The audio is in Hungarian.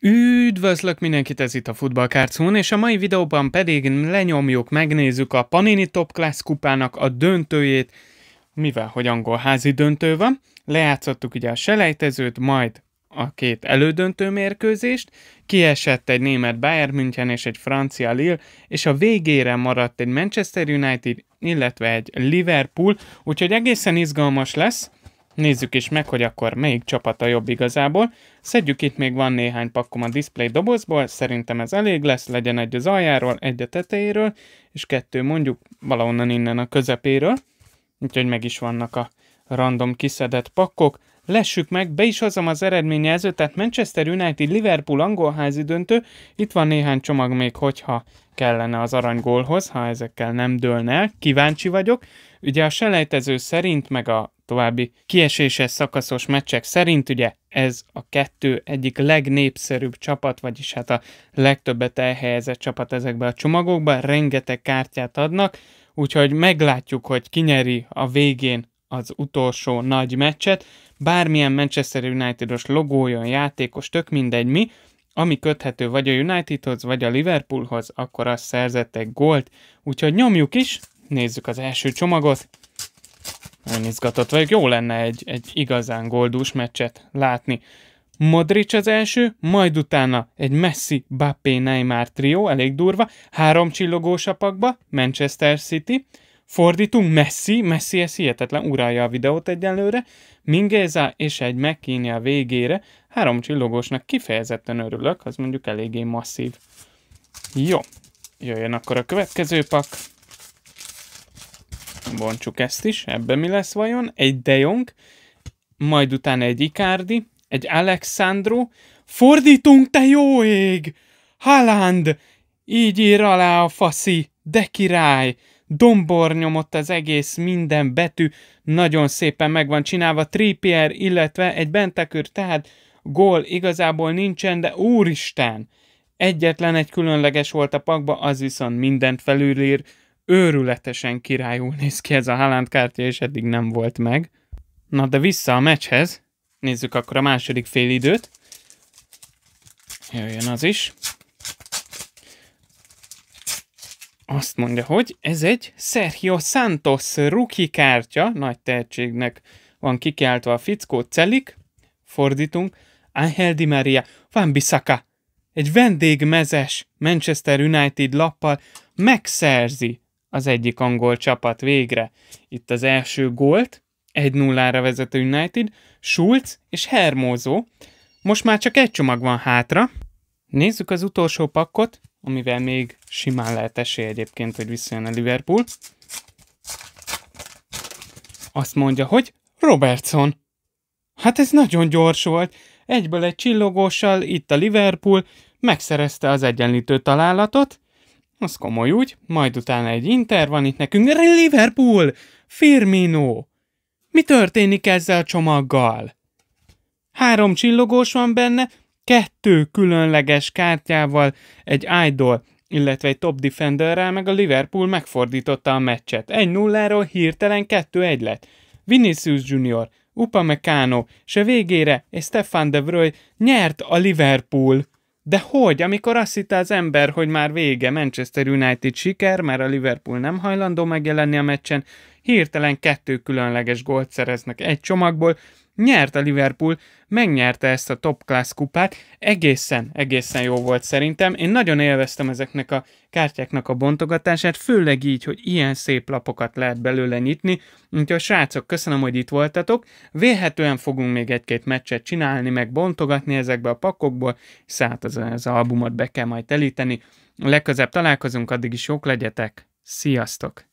Üdvözlök mindenkit, ez itt a Futballkárcún, és a mai videóban pedig lenyomjuk, megnézzük a Panini Top Class kupának a döntőjét, mivel hogy angol házi döntő van. Lejátszottuk ugye a selejtezőt, majd a két elődöntő mérkőzést, kiesett egy német Bayern München és egy francia Lille, és a végére maradt egy Manchester United, illetve egy Liverpool, úgyhogy egészen izgalmas lesz. Nézzük is meg, hogy akkor melyik csapata jobb igazából. Szedjük itt még van néhány pakkom a display dobozból, szerintem ez elég lesz, legyen egy az aljáról, egy a tetejéről, és kettő mondjuk valahonnan innen a közepéről. Úgyhogy meg is vannak a random kiszedett pakkok. Lessük meg, be is hozom az eredményjelzőt, tehát Manchester United Liverpool angolházi döntő, itt van néhány csomag még, hogyha kellene az aranygólhoz, ha ezekkel nem dőlne el. Kíváncsi vagyok. Ugye a selejtező szerint, meg a további kieséses szakaszos meccsek szerint, ugye ez a kettő egyik legnépszerűbb csapat, vagyis hát a legtöbbet elhelyezett csapat ezekbe a csomagokba, rengeteg kártyát adnak, úgyhogy meglátjuk, hogy kinyeri a végén az utolsó nagy meccset, bármilyen Manchester United-os logója, játékos, tök mindegy mi, ami köthető vagy a Unitedhoz, vagy a Liverpoolhoz, akkor azt egy gólt, úgyhogy nyomjuk is, nézzük az első csomagot. Nagyon izgatott vagyok, jó lenne egy, egy igazán goldús meccset látni. Modric az első, majd utána egy Messi, Bappé, Neymar trió, elég durva, három csillogós apakba, Manchester City, Fordítunk, Messi, Messi ez hihetetlen, urálja a videót egyenlőre, Mingéza és egy megkínja a végére, három csillogósnak kifejezetten örülök, az mondjuk eléggé masszív. Jó, jöjjön akkor a következő pak. Bontsuk ezt is, ebben mi lesz vajon? Egy De Jong, majd utána egy Icardi, egy Alexandro, fordítunk te jó ég! Haaland! Így ír alá a faszi, de király! dombor nyomott az egész, minden betű, nagyon szépen meg van csinálva, Trippier, illetve egy bentekör, tehát gól igazából nincsen, de úristen! Egyetlen egy különleges volt a pakba, az viszont mindent felülír, őrületesen királyul néz ki ez a Haaland kártya, és eddig nem volt meg. Na de vissza a meccshez, nézzük akkor a második félidőt. Jöjjön az is. azt mondja, hogy ez egy Sergio Santos ruki kártya, nagy tehetségnek van kikeltve a fickó, Celik, fordítunk, Angel Di Maria, Van Bissaka, egy vendégmezes Manchester United lappal megszerzi az egyik angol csapat végre. Itt az első gólt, 1-0-ra vezető United, Schulz és Hermózó. Most már csak egy csomag van hátra. Nézzük az utolsó pakkot, amivel még simán lehet esély egyébként, hogy visszajön a Liverpool. Azt mondja, hogy Robertson. Hát ez nagyon gyors volt. Egyből egy csillogóssal, itt a Liverpool, megszerezte az egyenlítő találatot. Az komoly úgy, majd utána egy Inter van itt nekünk. Liverpool! Firmino! Mi történik ezzel a csomaggal? Három csillogós van benne, kettő különleges kártyával egy idol, illetve egy top defenderrel, meg a Liverpool megfordította a meccset. 1-0-ról hirtelen 2-1 lett. Vinicius Junior, Upamecano, és a végére egy Stefan de Vrij nyert a Liverpool. De hogy, amikor azt hitte az ember, hogy már vége Manchester United siker, mert a Liverpool nem hajlandó megjelenni a meccsen, hirtelen kettő különleges gólt szereznek egy csomagból, Nyert a Liverpool, megnyerte ezt a top class kupát, egészen, egészen jó volt szerintem. Én nagyon élveztem ezeknek a kártyáknak a bontogatását, főleg így, hogy ilyen szép lapokat lehet belőle nyitni. Úgyhogy srácok, köszönöm, hogy itt voltatok. Véhetően fogunk még egy-két meccset csinálni, meg bontogatni ezekbe a pakokból, szállt az, az albumot be kell majd telíteni. Legközebb találkozunk, addig is jók legyetek. Sziasztok!